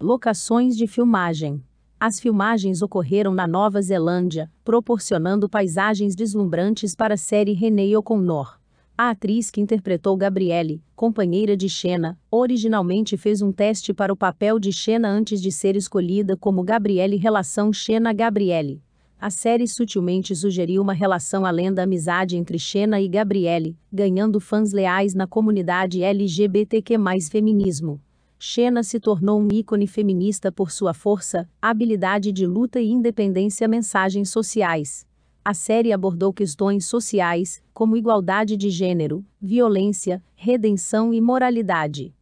Locações de filmagem. As filmagens ocorreram na Nova Zelândia, proporcionando paisagens deslumbrantes para a série Renee O'Connor. A atriz que interpretou Gabrielle, companheira de Xena, originalmente fez um teste para o papel de Xena antes de ser escolhida como Gabrielle relação Xena-Gabrielle. A série sutilmente sugeriu uma relação além da amizade entre Xena e Gabrielle, ganhando fãs leais na comunidade LGBTQ+, feminismo. Xena se tornou um ícone feminista por sua força, habilidade de luta e independência mensagens sociais. A série abordou questões sociais, como igualdade de gênero, violência, redenção e moralidade.